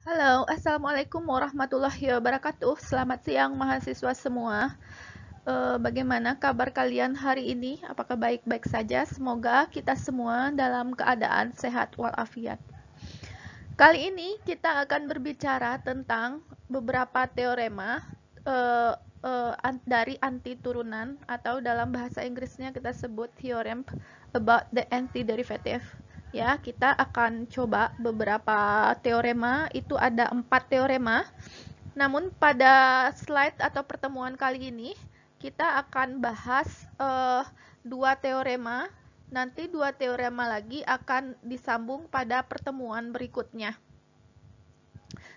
Halo, Assalamualaikum warahmatullahi wabarakatuh. Selamat siang mahasiswa semua. E, bagaimana kabar kalian hari ini? Apakah baik-baik saja? Semoga kita semua dalam keadaan sehat walafiat. Kali ini kita akan berbicara tentang beberapa teorema e, e, dari anti turunan atau dalam bahasa Inggrisnya kita sebut theorem about the anti derivative ya kita akan coba beberapa teorema itu ada empat teorema namun pada slide atau pertemuan kali ini kita akan bahas uh, dua teorema nanti dua teorema lagi akan disambung pada pertemuan berikutnya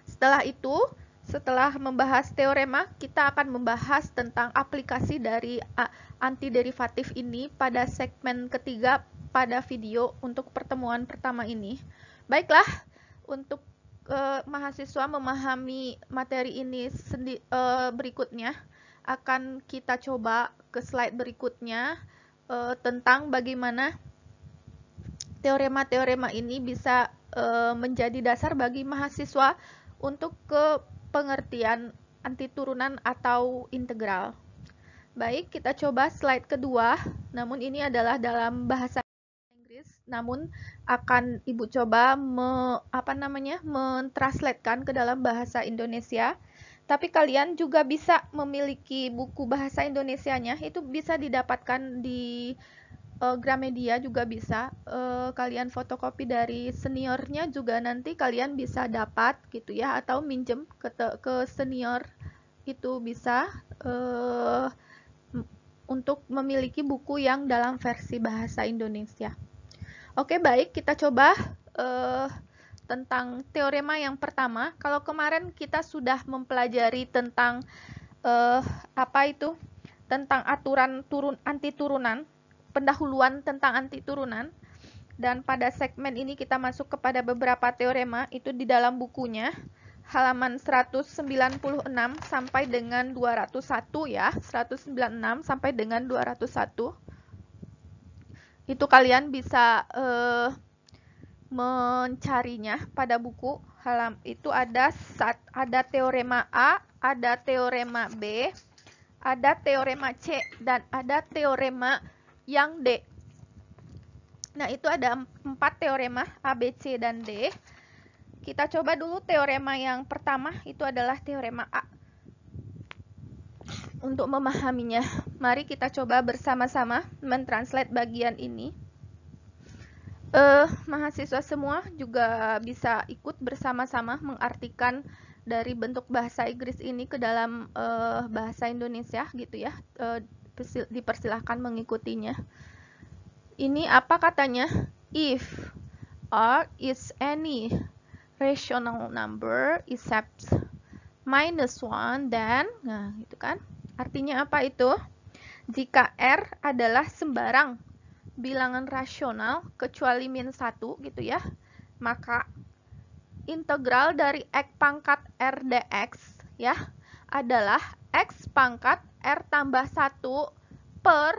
setelah itu setelah membahas teorema, kita akan membahas tentang aplikasi dari antiderivatif ini pada segmen ketiga pada video untuk pertemuan pertama ini. Baiklah, untuk uh, mahasiswa memahami materi ini sendi eh, berikutnya akan kita coba ke slide berikutnya uh, tentang bagaimana teorema-teorema ini bisa menjadi dasar bagi mahasiswa untuk ke pengertian anti turunan atau integral. Baik, kita coba slide kedua. Namun ini adalah dalam bahasa namun akan Ibu coba me, apa namanya? mentranslatekan ke dalam bahasa Indonesia. Tapi kalian juga bisa memiliki buku bahasa Indonesianya, itu bisa didapatkan di uh, Gramedia juga bisa. Uh, kalian fotokopi dari seniornya juga nanti kalian bisa dapat gitu ya atau minjem ke ke senior itu bisa uh, untuk memiliki buku yang dalam versi bahasa Indonesia. Oke, baik, kita coba uh, tentang teorema yang pertama. Kalau kemarin kita sudah mempelajari tentang uh, apa itu? Tentang aturan turun anti turunan, pendahuluan tentang anti turunan. Dan pada segmen ini kita masuk kepada beberapa teorema itu di dalam bukunya halaman 196 sampai dengan 201 ya, 196 sampai dengan 201 itu kalian bisa uh, mencarinya pada buku halam itu ada saat ada teorema A, ada teorema B, ada teorema C dan ada teorema yang D. Nah, itu ada empat teorema A, B, C dan D. Kita coba dulu teorema yang pertama itu adalah teorema A untuk memahaminya, mari kita coba bersama-sama mentranslate bagian ini. Uh, mahasiswa semua juga bisa ikut bersama-sama mengartikan dari bentuk bahasa Inggris ini ke dalam uh, bahasa Indonesia gitu ya. Uh, dipersilahkan mengikutinya. Ini apa katanya? If R is any rational number except minus one then, nah gitu kan. Artinya apa itu? Jika R adalah sembarang bilangan rasional kecuali min 1 gitu ya, maka integral dari X pangkat R dx ya adalah X pangkat R tambah 1 per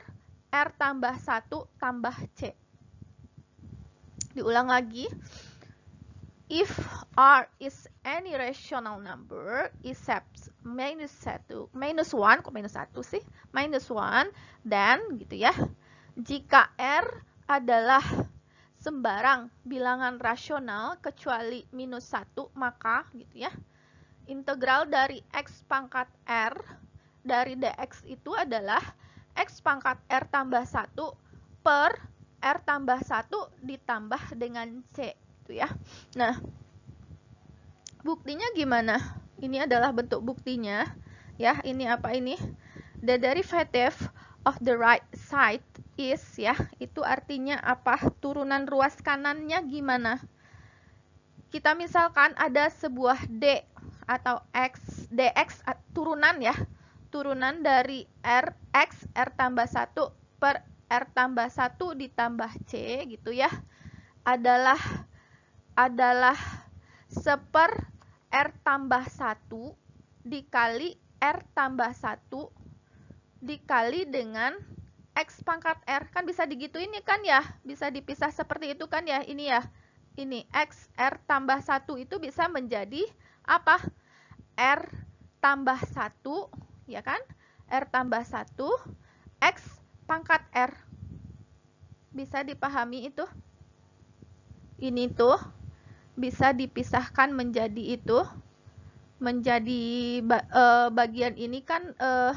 R tambah 1 tambah C. Diulang lagi. If R is any rational number except minus satu, minus one, kok minus satu sih? Minus one dan gitu ya. Jika R adalah sembarang bilangan rasional kecuali minus satu maka gitu ya. Integral dari X pangkat R dari dx itu adalah X pangkat R tambah satu per R tambah satu ditambah dengan C. Gitu ya. Nah, buktinya gimana? Ini adalah bentuk buktinya. Ya, ini apa ini? The derivative of the right side is ya, itu artinya apa? Turunan ruas kanannya gimana? Kita misalkan ada sebuah D atau X, DX turunan ya, turunan dari R, X, R tambah 1 per R tambah 1 ditambah C gitu ya, adalah adalah seper R tambah 1 dikali R tambah 1 dikali dengan X pangkat R. Kan bisa digitu ini kan ya? Bisa dipisah seperti itu kan ya? Ini ya. Ini X R tambah 1 itu bisa menjadi apa? R tambah 1 ya kan? R tambah 1 X pangkat R. Bisa dipahami itu? Ini tuh bisa dipisahkan menjadi itu menjadi uh, bagian ini kan uh,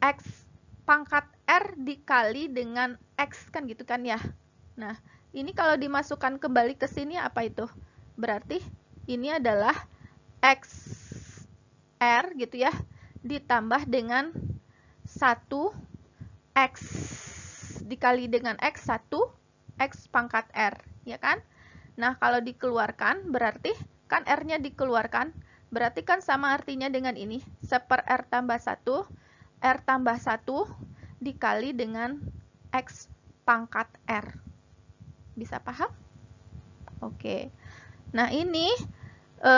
x pangkat r dikali dengan x kan gitu kan ya. Nah, ini kalau dimasukkan kembali ke sini apa itu? Berarti ini adalah x r gitu ya ditambah dengan 1 x dikali dengan x 1 x pangkat r ya kan? Nah, kalau dikeluarkan berarti kan R-nya dikeluarkan, berarti kan sama artinya dengan ini, 1 per R tambah 1, R tambah 1 dikali dengan X pangkat R. Bisa paham? Oke. Nah, ini e,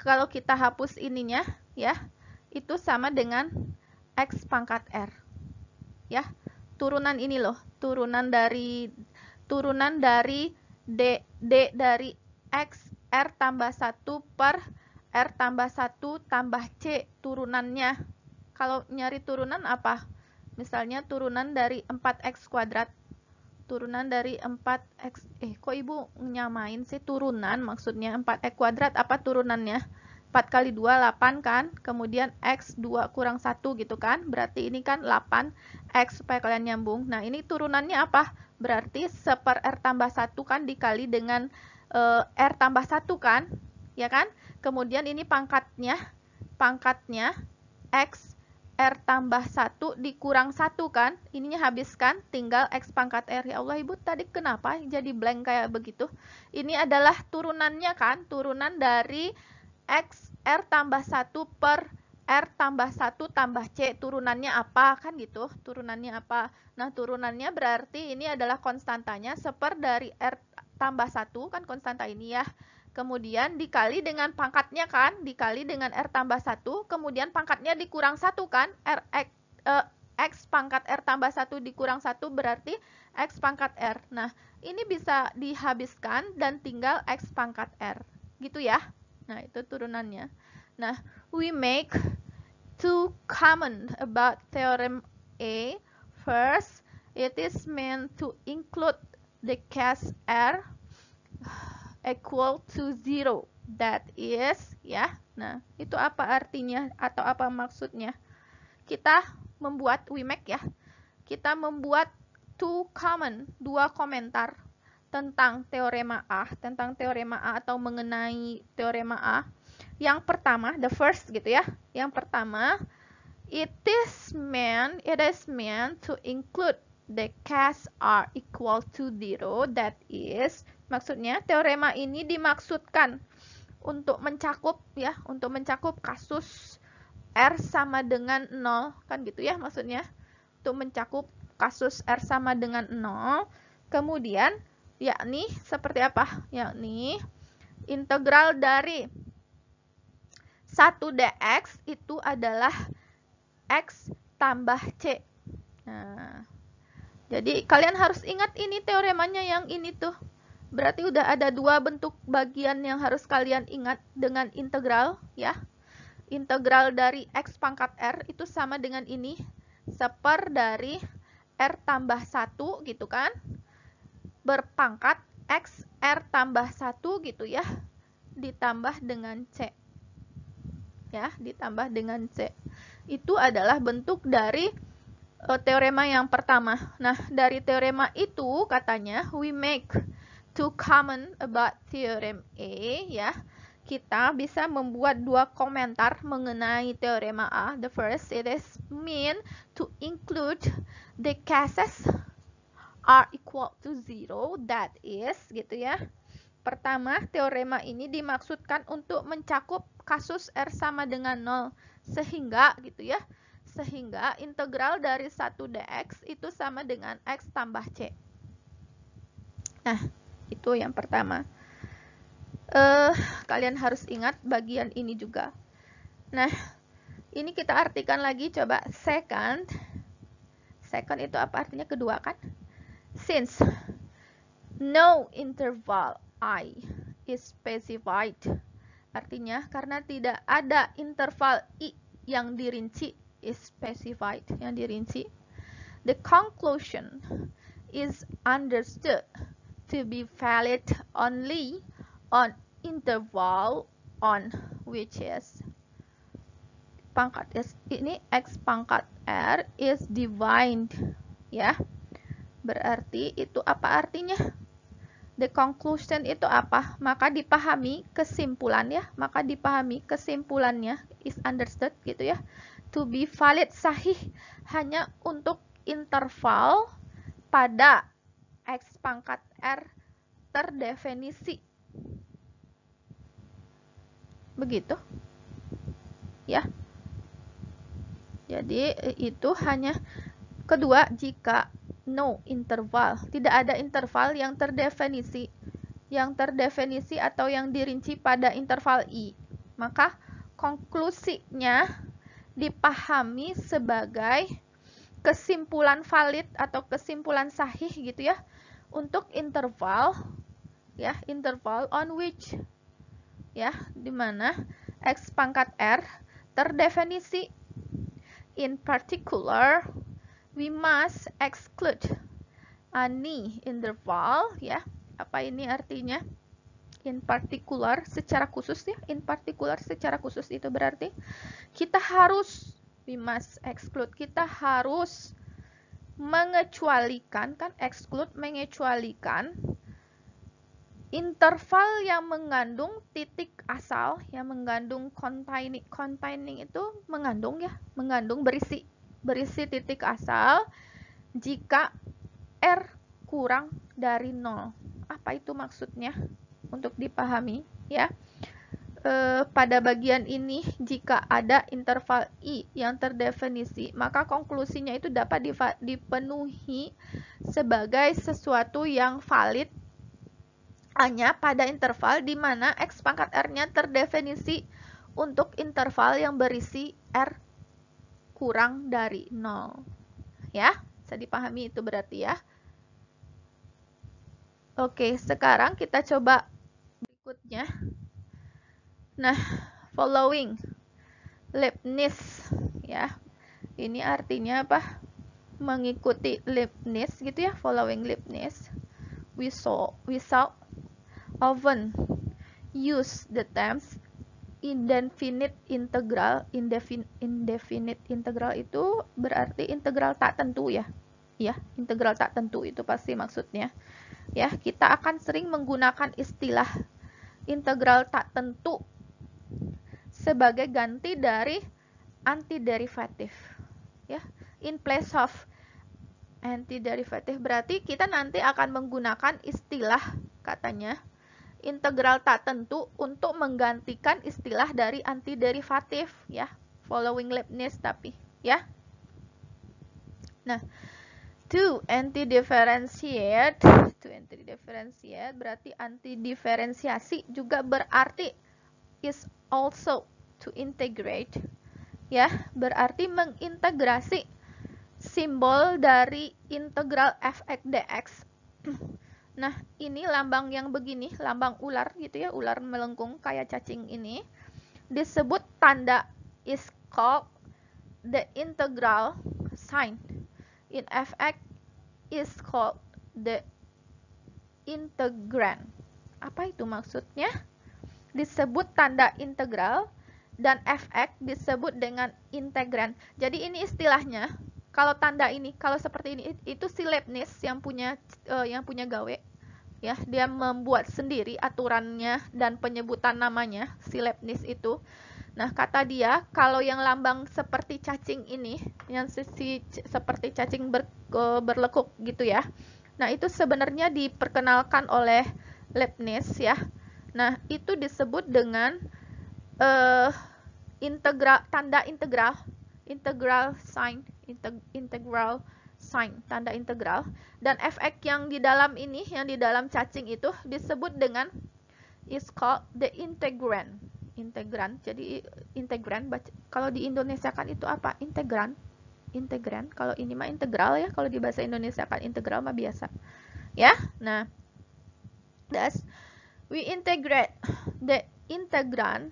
kalau kita hapus ininya, ya, itu sama dengan X pangkat R. Ya, turunan ini loh, turunan dari turunan dari D, D dari X R tambah 1 per R tambah 1 tambah C turunannya. Kalau nyari turunan apa? Misalnya turunan dari 4X kuadrat. Turunan dari 4X, eh kok ibu nyamain sih turunan maksudnya 4X kuadrat apa turunannya? 4 kali 2 8 kan kemudian X 2 kurang 1 gitu kan berarti ini kan 8 X supaya kalian nyambung nah ini turunannya apa berarti 1 per R tambah 1 kan dikali dengan e, R tambah 1 kan ya kan kemudian ini pangkatnya pangkatnya X R tambah 1 dikurang 1 kan ininya habiskan, tinggal X pangkat R ya Allah ibu tadi kenapa jadi blank kayak begitu ini adalah turunannya kan turunan dari X R tambah 1 per R tambah 1 tambah C turunannya apa kan gitu turunannya apa nah turunannya berarti ini adalah konstantanya seper dari R tambah 1 kan konstanta ini ya kemudian dikali dengan pangkatnya kan dikali dengan R tambah 1 kemudian pangkatnya dikurang 1 kan R X, eh, X pangkat R tambah 1 dikurang 1 berarti X pangkat R nah ini bisa dihabiskan dan tinggal X pangkat R gitu ya Nah, itu turunannya. Nah, we make two comment about theorem A. First, it is meant to include the case R equal to zero. That is, ya. Nah, itu apa artinya atau apa maksudnya? Kita membuat we make ya. Kita membuat two comment, dua komentar tentang teorema A, tentang teorema A atau mengenai teorema A. Yang pertama, the first gitu ya. Yang pertama, it is meant, it is meant to include the cash are equal to zero. That is, maksudnya teorema ini dimaksudkan untuk mencakup ya, untuk mencakup kasus R sama dengan 0 kan gitu ya maksudnya. Untuk mencakup kasus R sama dengan 0. Kemudian yakni seperti apa? Yakni integral dari 1 dx itu adalah x tambah c. Nah, jadi kalian harus ingat ini teoremanya yang ini tuh. Berarti udah ada dua bentuk bagian yang harus kalian ingat dengan integral ya. Integral dari x pangkat r itu sama dengan ini seper dari r tambah satu gitu kan berpangkat XR tambah 1 gitu ya, ditambah dengan C. Ya, ditambah dengan C. Itu adalah bentuk dari uh, teorema yang pertama. Nah, dari teorema itu katanya we make two common about theorem A ya. Kita bisa membuat dua komentar mengenai teorema A. The first it is mean to include the cases R equal to zero, that is, gitu ya. Pertama, teorema ini dimaksudkan untuk mencakup kasus R sama dengan 0, sehingga, gitu ya, sehingga integral dari 1 dx itu sama dengan x tambah c. Nah, itu yang pertama. Eh, kalian harus ingat bagian ini juga. Nah, ini kita artikan lagi, coba second. Second itu apa artinya kedua kan? Since no interval i is specified, artinya karena tidak ada interval i yang dirinci is specified, yang dirinci, the conclusion is understood to be valid only on interval on which is pangkat s ini x pangkat r is defined ya yeah. Berarti itu apa artinya? The conclusion itu apa? Maka dipahami kesimpulan ya maka dipahami kesimpulannya is understood gitu ya. To be valid sahih hanya untuk interval pada X pangkat R terdefinisi. Begitu. Ya. Jadi itu hanya kedua jika no interval. Tidak ada interval yang terdefinisi yang terdefinisi atau yang dirinci pada interval i. Maka konklusinya dipahami sebagai kesimpulan valid atau kesimpulan sahih gitu ya untuk interval ya interval on which ya di mana x pangkat r terdefinisi in particular we must exclude any interval ya apa ini artinya in particular secara khusus ya in particular secara khusus itu berarti kita harus we must exclude kita harus mengecualikan kan exclude mengecualikan interval yang mengandung titik asal yang mengandung containing containing itu mengandung ya mengandung berisi berisi titik asal jika R kurang dari 0. Apa itu maksudnya? Untuk dipahami ya. E, pada bagian ini jika ada interval I yang terdefinisi, maka konklusinya itu dapat dipenuhi sebagai sesuatu yang valid hanya pada interval di mana X pangkat R-nya terdefinisi untuk interval yang berisi R kurang dari 0. Ya, bisa dipahami itu berarti ya. Oke, sekarang kita coba berikutnya. Nah, following Leibniz ya. Ini artinya apa? Mengikuti Leibniz gitu ya, following Leibniz. We saw, we saw oven use the terms indefinite integral indefinite integral itu berarti integral tak tentu ya ya integral tak tentu itu pasti maksudnya ya kita akan sering menggunakan istilah integral tak tentu sebagai ganti dari antiderivatif ya in place of antiderivatif berarti kita nanti akan menggunakan istilah katanya integral tak tentu untuk menggantikan istilah dari antiderivatif ya following Leibniz tapi ya nah to anti differentiate to anti differentiate berarti anti diferensiasi juga berarti is also to integrate ya berarti mengintegrasi simbol dari integral f(x) dx Nah, ini lambang yang begini, lambang ular gitu ya, ular melengkung kayak cacing ini disebut tanda is called the integral sign. In FX is called the integrand. Apa itu maksudnya? Disebut tanda integral dan FX disebut dengan integrand. Jadi ini istilahnya kalau tanda ini kalau seperti ini itu si Leibniz yang punya uh, yang punya gawe ya dia membuat sendiri aturannya dan penyebutan namanya si Leibniz itu nah kata dia kalau yang lambang seperti cacing ini yang sisi seperti cacing ber, uh, berlekuk gitu ya nah itu sebenarnya diperkenalkan oleh Leibniz ya nah itu disebut dengan uh, eh, integral tanda integral integral sign integ integral sign, tanda integral. Dan fx yang di dalam ini, yang di dalam cacing itu disebut dengan is called the integrand. integrand Jadi integrand kalau di Indonesia kan itu apa? integrand integrand Kalau ini mah integral ya, kalau di bahasa Indonesia kan integral mah biasa. Ya. Nah, thus we integrate the integrand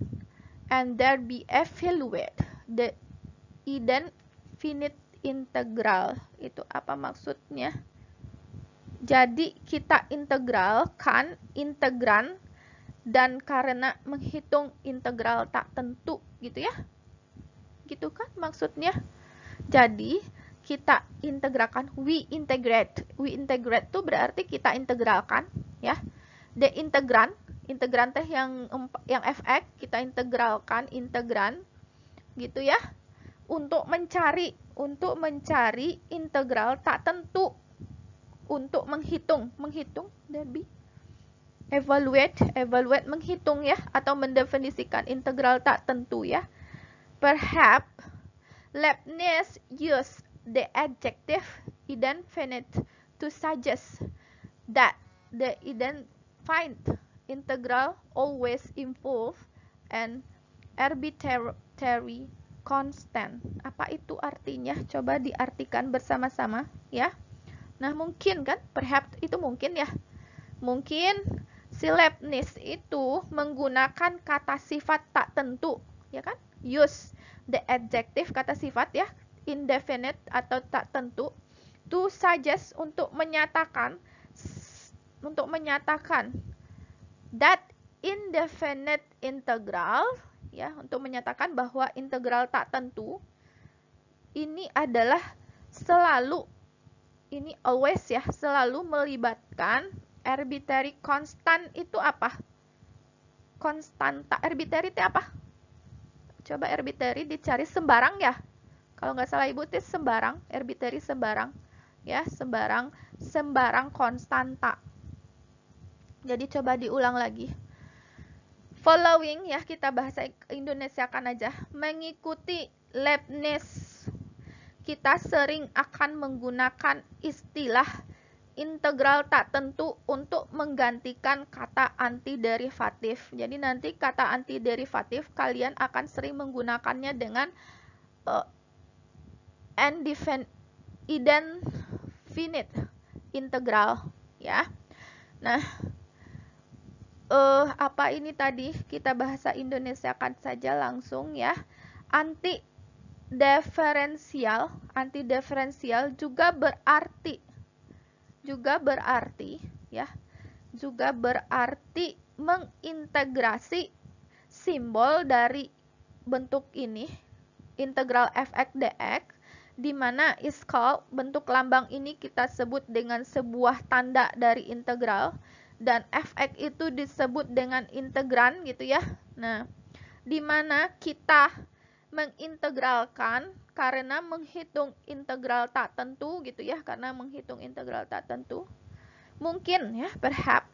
and there be evaluate the ident finite integral. Itu apa maksudnya? Jadi kita integral kan integran dan karena menghitung integral tak tentu gitu ya. Gitu kan maksudnya? Jadi kita integrakan we integrate. We integrate itu berarti kita integralkan ya. The integran, integran teh yang yang fx kita integralkan integran gitu ya untuk mencari untuk mencari integral tak tentu untuk menghitung menghitung Debbie evaluate evaluate menghitung ya atau mendefinisikan integral tak tentu ya perhaps Leibniz use the adjective indefinite to suggest that the indefinite integral always involve an arbitrary konstan. Apa itu artinya? Coba diartikan bersama-sama ya. Nah, mungkin kan? Perhaps itu mungkin ya. Mungkin si Leibniz itu menggunakan kata sifat tak tentu, ya kan? Use the adjective kata sifat ya, indefinite atau tak tentu to suggest untuk menyatakan untuk menyatakan that indefinite integral ya untuk menyatakan bahwa integral tak tentu ini adalah selalu ini always ya selalu melibatkan arbitrary constant itu apa? Konstanta arbitrary itu apa? Coba arbitrary dicari sembarang ya. Kalau nggak salah ibu tes sembarang, arbitrary sembarang ya sembarang sembarang konstanta. Jadi coba diulang lagi following ya kita bahasa Indonesia kan aja mengikuti Leibniz kita sering akan menggunakan istilah integral tak tentu untuk menggantikan kata antiderivatif. Jadi nanti kata antiderivatif kalian akan sering menggunakannya dengan uh, eh, indefinite integral ya. Nah, uh, apa ini tadi kita bahasa Indonesia kan saja langsung ya anti diferensial anti diferensial juga berarti juga berarti ya juga berarti mengintegrasi simbol dari bentuk ini integral f(x) dx di mana is iskal bentuk lambang ini kita sebut dengan sebuah tanda dari integral dan fx itu disebut dengan integran gitu ya. Nah, di mana kita mengintegralkan karena menghitung integral tak tentu gitu ya, karena menghitung integral tak tentu. Mungkin ya, perhaps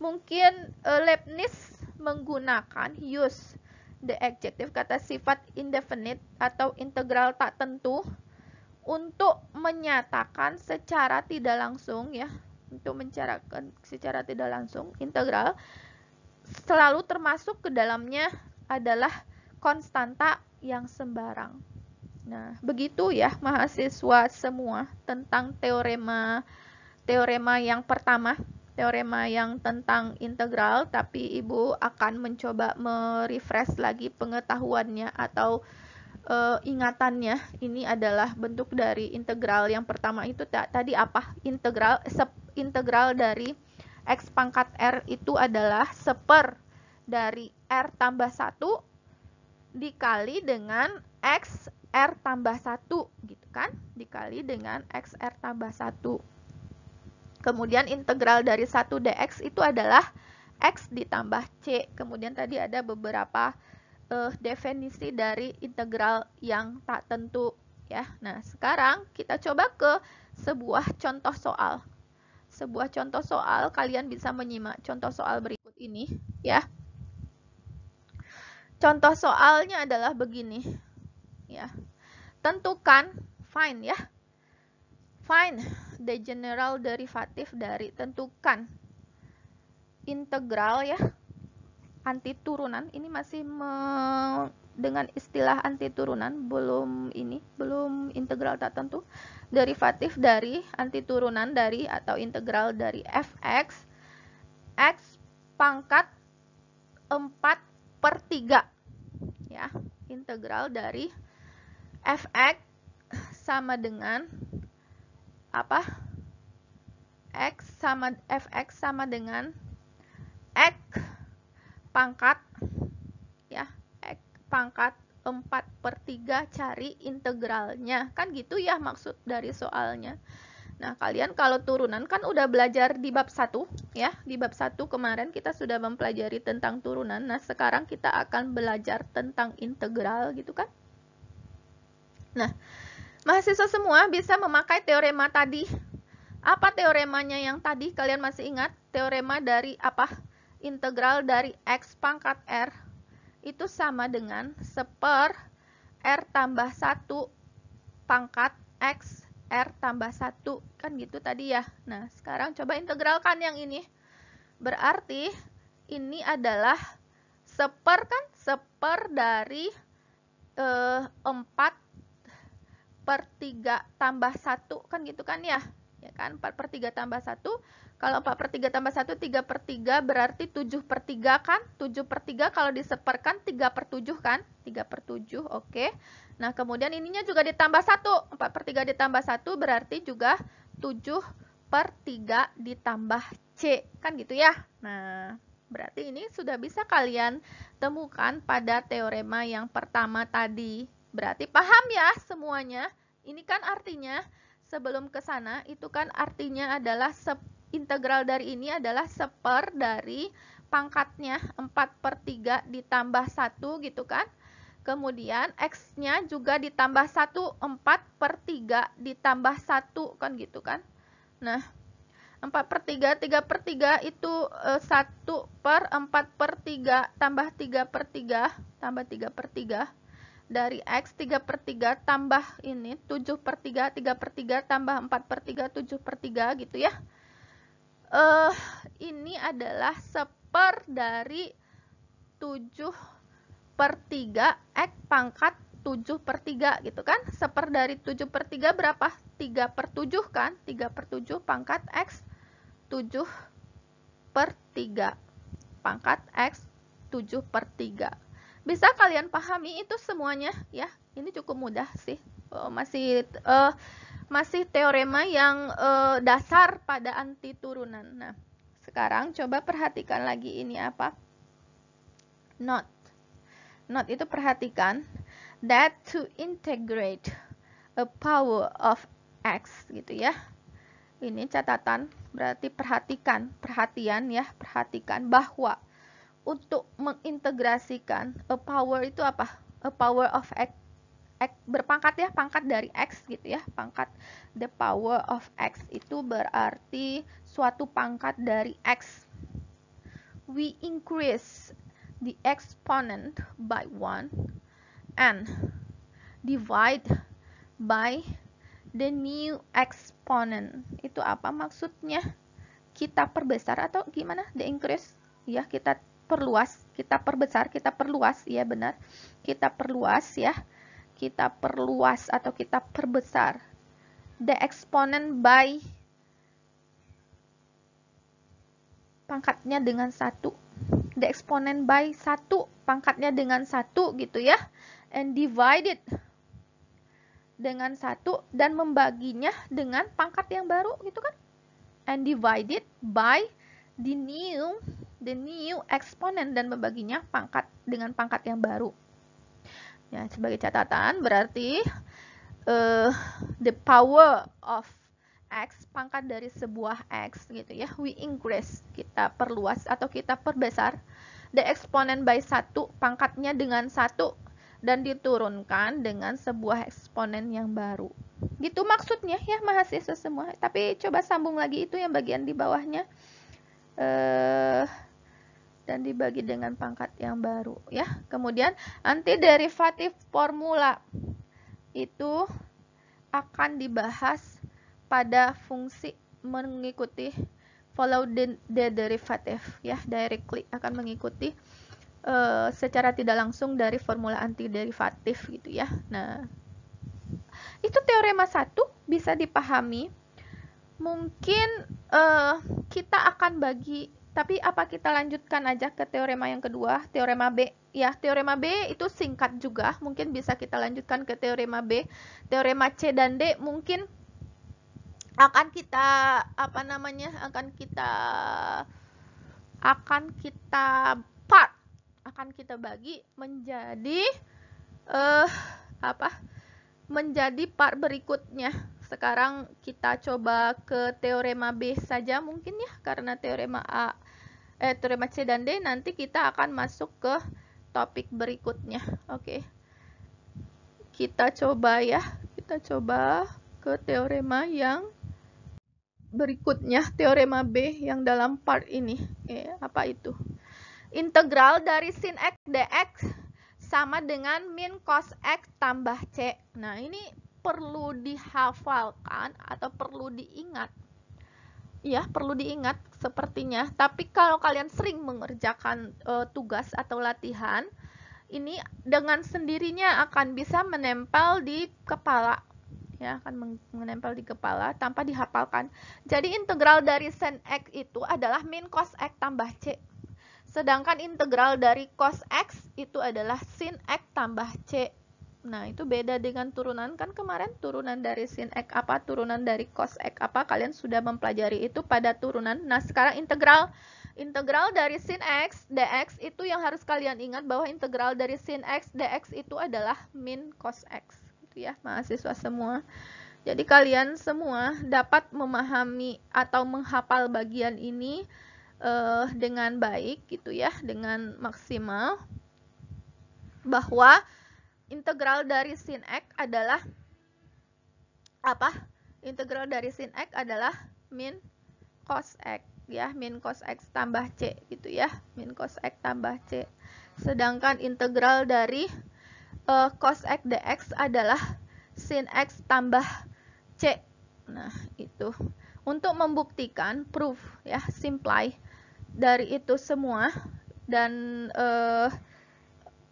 mungkin uh, Leibniz menggunakan use the adjective kata sifat indefinite atau integral tak tentu untuk menyatakan secara tidak langsung ya untuk mencarakan secara tidak langsung integral selalu termasuk ke dalamnya adalah konstanta yang sembarang. Nah, begitu ya mahasiswa semua tentang teorema teorema yang pertama, teorema yang tentang integral, tapi Ibu akan mencoba merefresh lagi pengetahuannya atau uh, ingatannya. Ini adalah bentuk dari integral yang pertama itu tadi apa? Integral integral dari X pangkat R itu adalah seper dari R tambah 1 dikali dengan X R tambah 1 gitu kan dikali dengan X R tambah 1 kemudian integral dari 1 dx itu adalah X ditambah C kemudian tadi ada beberapa uh, definisi dari integral yang tak tentu ya Nah sekarang kita coba ke sebuah contoh soal sebuah contoh soal, kalian bisa menyimak contoh soal berikut ini, ya. Contoh soalnya adalah begini, ya. Tentukan fine ya. fine the general derivative dari tentukan integral ya anti turunan ini masih dengan istilah anti turunan belum ini belum integral tak tentu derivatif dari anti turunan dari atau integral dari fx x pangkat 4 per 3 ya integral dari fx sama dengan apa x sama fx sama dengan x pangkat pangkat 4 per 3 cari integralnya. Kan gitu ya maksud dari soalnya. Nah, kalian kalau turunan kan udah belajar di bab 1 ya. Di bab 1 kemarin kita sudah mempelajari tentang turunan. Nah, sekarang kita akan belajar tentang integral gitu kan. Nah, mahasiswa semua bisa memakai teorema tadi. Apa teoremanya yang tadi kalian masih ingat? Teorema dari apa? Integral dari x pangkat r itu sama dengan seper R tambah 1 pangkat X R tambah 1. Kan gitu tadi ya. Nah, sekarang coba integralkan yang ini. Berarti ini adalah seper kan? Seper dari eh, 4 per 3 tambah 1. Kan gitu kan ya? Ya kan? 4 per 3 tambah 1 kalau 4 per 3 tambah 1, 3 per 3 berarti 7 per 3 kan? 7 per 3 kalau diseperkan 3 per 7 kan? 3 per 7, oke. Okay. Nah, kemudian ininya juga ditambah 1. 4 per 3 ditambah 1 berarti juga 7 per 3 ditambah C. Kan gitu ya? Nah, berarti ini sudah bisa kalian temukan pada teorema yang pertama tadi. Berarti paham ya semuanya? Ini kan artinya sebelum ke sana itu kan artinya adalah 10 integral dari ini adalah seper dari pangkatnya 4 per 3 ditambah 1 gitu kan. Kemudian X-nya juga ditambah 1, 4 per 3 ditambah 1 kan gitu kan. Nah, 4 per 3, 3 per 3 itu e, eh, 1 per 4 per 3 tambah 3 per 3 tambah 3 per 3 dari X 3 per 3 tambah ini 7 per 3, 3 per 3 tambah 4 per 3, 7 per 3 gitu ya uh, ini adalah seper dari 7 per 3 X eh, pangkat 7 per 3 gitu kan. Seper dari 7 per 3 berapa? 3 per 7 kan? 3 per 7 pangkat X 7 per 3. Pangkat X 7 per 3. Bisa kalian pahami itu semuanya ya. Ini cukup mudah sih. Uh, masih... Uh, masih teorema yang e, dasar pada anti turunan. Nah, sekarang coba perhatikan lagi ini apa? Not. Not itu perhatikan that to integrate a power of x gitu ya. Ini catatan berarti perhatikan, perhatian ya, perhatikan bahwa untuk mengintegrasikan a power itu apa? A power of x X, berpangkat ya, pangkat dari X gitu ya, pangkat the power of X itu berarti suatu pangkat dari X. We increase the exponent by 1 and divide by the new exponent. Itu apa maksudnya? Kita perbesar atau gimana? The increase ya, kita perluas, kita perbesar, kita perluas ya benar. Kita perluas ya kita perluas atau kita perbesar the exponent by pangkatnya dengan satu the exponent by satu pangkatnya dengan satu gitu ya and divided dengan satu dan membaginya dengan pangkat yang baru gitu kan and divided by the new the new exponent dan membaginya pangkat dengan pangkat yang baru Ya, sebagai catatan berarti uh, the power of X, pangkat dari sebuah X gitu ya, we increase, kita perluas atau kita perbesar the exponent by satu pangkatnya dengan satu dan diturunkan dengan sebuah eksponen yang baru. Gitu maksudnya ya mahasiswa semua, tapi coba sambung lagi itu yang bagian di bawahnya. eh uh, dan dibagi dengan pangkat yang baru ya. Kemudian anti derivatif formula itu akan dibahas pada fungsi mengikuti follow the, the derivative ya directly akan mengikuti e, secara tidak langsung dari formula anti derivatif, gitu ya. Nah, itu teorema 1 bisa dipahami. Mungkin e, kita akan bagi tapi apa kita lanjutkan aja ke teorema yang kedua, teorema B. Ya, teorema B itu singkat juga, mungkin bisa kita lanjutkan ke teorema B. Teorema C dan D mungkin akan kita apa namanya? akan kita akan kita part akan kita bagi menjadi eh uh, apa? menjadi part berikutnya sekarang kita coba ke teorema B saja mungkin ya karena teorema A eh teorema C dan D nanti kita akan masuk ke topik berikutnya. Oke. Okay. Kita coba ya. Kita coba ke teorema yang berikutnya, teorema B yang dalam part ini. eh okay, apa itu? Integral dari sin x dx sama dengan min cos x tambah c. Nah, ini perlu dihafalkan atau perlu diingat ya perlu diingat sepertinya. Tapi kalau kalian sering mengerjakan e, tugas atau latihan, ini dengan sendirinya akan bisa menempel di kepala ya akan menempel di kepala tanpa dihafalkan. Jadi integral dari sin x itu adalah min cos x tambah c. Sedangkan integral dari cos x itu adalah sin x tambah c. Nah, itu beda dengan turunan kan kemarin turunan dari sin x apa, turunan dari cos x apa, kalian sudah mempelajari itu pada turunan. Nah, sekarang integral integral dari sin x dx itu yang harus kalian ingat bahwa integral dari sin x dx itu adalah min cos x gitu ya, mahasiswa semua. Jadi kalian semua dapat memahami atau menghafal bagian ini uh, dengan baik gitu ya, dengan maksimal bahwa integral dari sin x adalah apa? Integral dari sin x adalah min cos x ya, min cos x tambah c gitu ya, min cos x tambah c. Sedangkan integral dari uh, cos x dx adalah sin x tambah c. Nah, itu. Untuk membuktikan proof ya, simply dari itu semua dan uh,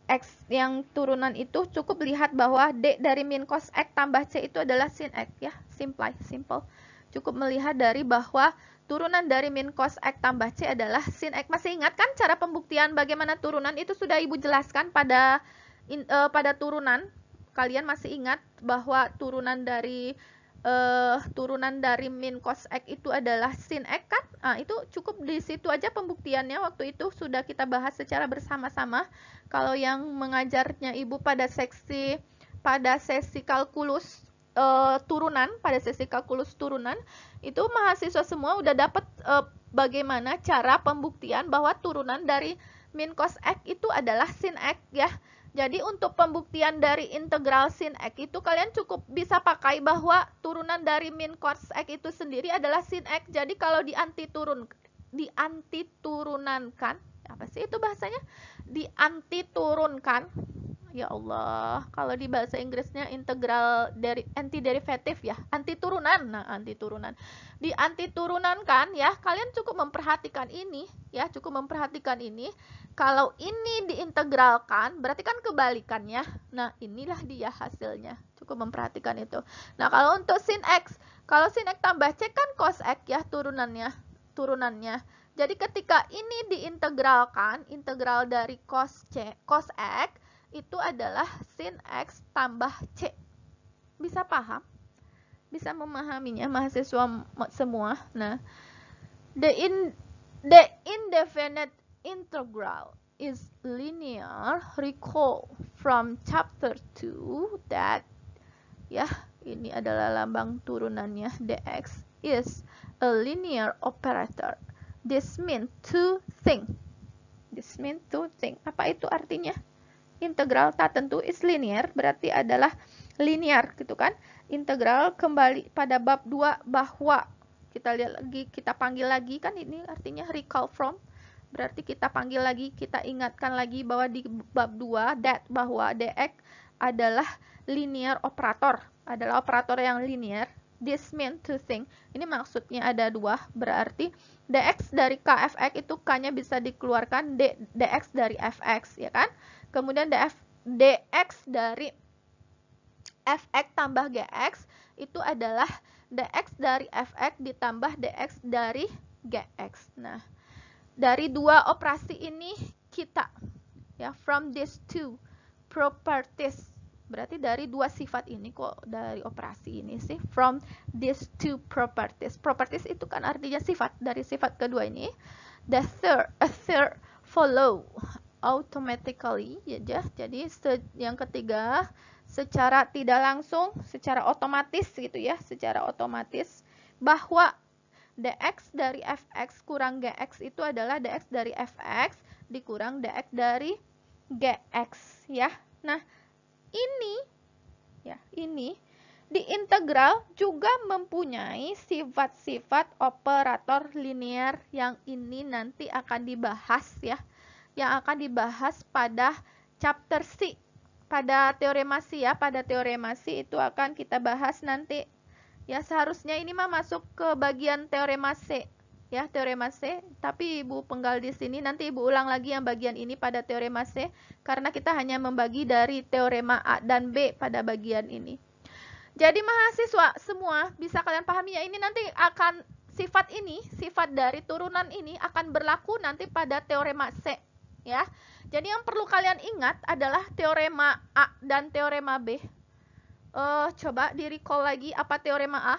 X yang turunan itu cukup lihat bahwa D dari min cos X tambah C itu adalah sin X ya, simple simple. Cukup melihat dari bahwa turunan dari min cos X tambah C adalah sin X. Masih ingat kan cara pembuktian bagaimana turunan itu sudah Ibu jelaskan pada in, uh, pada turunan. Kalian masih ingat bahwa turunan dari uh, turunan dari min cos x itu adalah sin x kan? Nah, itu cukup di situ aja pembuktiannya waktu itu sudah kita bahas secara bersama-sama. Kalau yang mengajarnya Ibu pada seksi pada sesi kalkulus uh, turunan, pada sesi kalkulus turunan, itu mahasiswa semua udah dapat uh, eh, bagaimana cara pembuktian bahwa turunan dari min cos x itu adalah sin x ya. Jadi untuk pembuktian dari integral sin x itu kalian cukup bisa pakai bahwa turunan dari min cos x itu sendiri adalah sin x. Jadi kalau dianti turun dianti turunankan apa sih itu bahasanya? Dianti turunkan ya Allah kalau di bahasa Inggrisnya integral dari anti derivatif ya anti turunan nah anti turunan di anti turunan kan ya kalian cukup memperhatikan ini ya cukup memperhatikan ini kalau ini diintegralkan berarti kan kebalikannya nah inilah dia hasilnya cukup memperhatikan itu nah kalau untuk sin x kalau sin x tambah c kan cos x ya turunannya turunannya jadi ketika ini diintegralkan integral dari cos c cos x itu adalah sin X tambah C. Bisa paham? Bisa memahaminya mahasiswa semua? Nah, the in the indefinite integral is linear. Recall from chapter 2 that ya, ini adalah lambang turunannya dx is a linear operator. This means two thing. This means two thing. Apa itu artinya? integral tak tentu is linear berarti adalah linear gitu kan. Integral kembali pada bab 2 bahwa kita lihat lagi, kita panggil lagi kan ini artinya recall from berarti kita panggil lagi, kita ingatkan lagi bahwa di bab 2 that bahwa dx adalah linear operator, adalah operator yang linear this mean to think? Ini maksudnya ada dua, berarti dx dari kfx itu k-nya bisa dikeluarkan D, dx dari fx, ya kan? Kemudian df, dx dari fx tambah gx itu adalah dx dari fx ditambah dx dari gx. Nah, dari dua operasi ini kita ya from these two properties Berarti dari dua sifat ini kok dari operasi ini sih from these two properties. Properties itu kan artinya sifat dari sifat kedua ini. The third, a third follow automatically ya, ya. jadi yang ketiga secara tidak langsung secara otomatis gitu ya secara otomatis bahwa dx dari fx kurang gx itu adalah dx dari fx dikurang dx dari gx ya nah ini ya ini di integral juga mempunyai sifat-sifat operator linear yang ini nanti akan dibahas ya yang akan dibahas pada chapter C pada teorema C ya pada teorema C itu akan kita bahas nanti ya seharusnya ini mah masuk ke bagian teorema C ya teorema C. Tapi Ibu penggal di sini nanti Ibu ulang lagi yang bagian ini pada teorema C karena kita hanya membagi dari teorema A dan B pada bagian ini. Jadi mahasiswa semua bisa kalian pahami ya ini nanti akan sifat ini, sifat dari turunan ini akan berlaku nanti pada teorema C ya. Jadi yang perlu kalian ingat adalah teorema A dan teorema B. Uh, coba di recall lagi apa teorema A?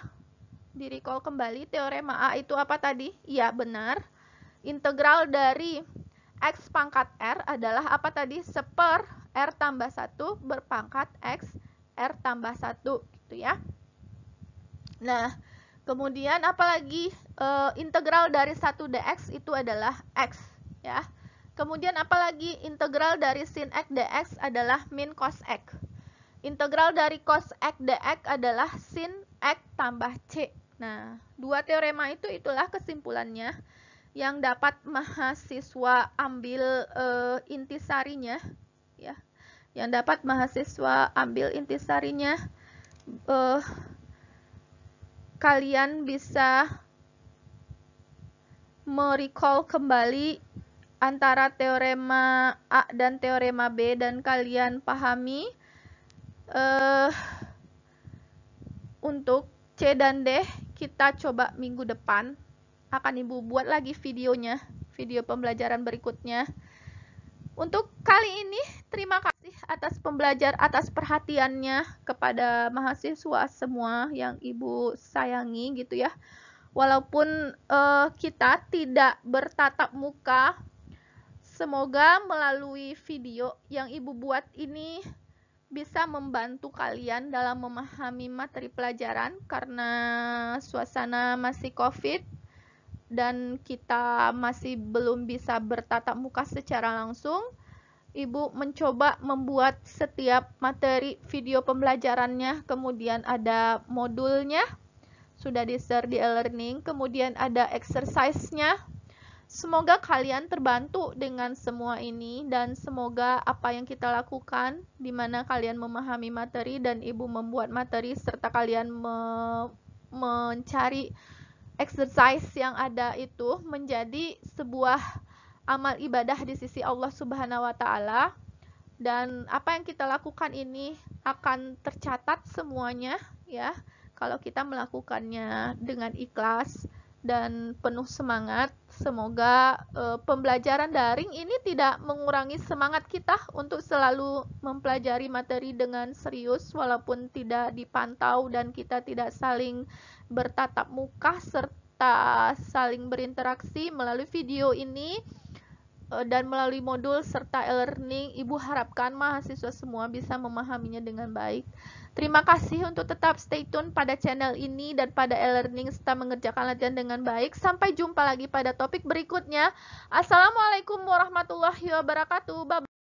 di recall kembali teorema A itu apa tadi? ya benar. Integral dari X pangkat R adalah apa tadi? Seper R tambah 1 berpangkat X R tambah 1 gitu ya. Nah, kemudian apalagi e, integral dari 1 dx itu adalah X ya. Kemudian apalagi integral dari sin X dx adalah min cos X. Integral dari cos X dx adalah sin X tambah C Nah, dua teorema itu itulah kesimpulannya yang dapat mahasiswa ambil e, intisarinya ya. Yang dapat mahasiswa ambil intisarinya e, kalian bisa merecall kembali antara teorema A dan teorema B dan kalian pahami uh, untuk C dan D kita coba minggu depan akan Ibu buat lagi videonya, video pembelajaran berikutnya. Untuk kali ini, terima kasih atas pembelajar, atas perhatiannya kepada mahasiswa semua yang Ibu sayangi gitu ya. Walaupun uh, kita tidak bertatap muka, semoga melalui video yang Ibu buat ini bisa membantu kalian dalam memahami materi pelajaran karena suasana masih COVID dan kita masih belum bisa bertatap muka secara langsung. Ibu mencoba membuat setiap materi video pembelajarannya, kemudian ada modulnya, sudah di share di e-learning, kemudian ada exercise-nya, Semoga kalian terbantu dengan semua ini dan semoga apa yang kita lakukan di mana kalian memahami materi dan ibu membuat materi serta kalian me mencari exercise yang ada itu menjadi sebuah amal ibadah di sisi Allah Subhanahu wa taala dan apa yang kita lakukan ini akan tercatat semuanya ya kalau kita melakukannya dengan ikhlas dan penuh semangat. Semoga e, pembelajaran daring ini tidak mengurangi semangat kita untuk selalu mempelajari materi dengan serius walaupun tidak dipantau dan kita tidak saling bertatap muka serta saling berinteraksi melalui video ini e, dan melalui modul serta e-learning. Ibu harapkan mahasiswa semua bisa memahaminya dengan baik. Terima kasih untuk tetap stay tune pada channel ini dan pada e-learning serta mengerjakan latihan dengan baik. Sampai jumpa lagi pada topik berikutnya. Assalamualaikum warahmatullahi wabarakatuh. Bye. -bye.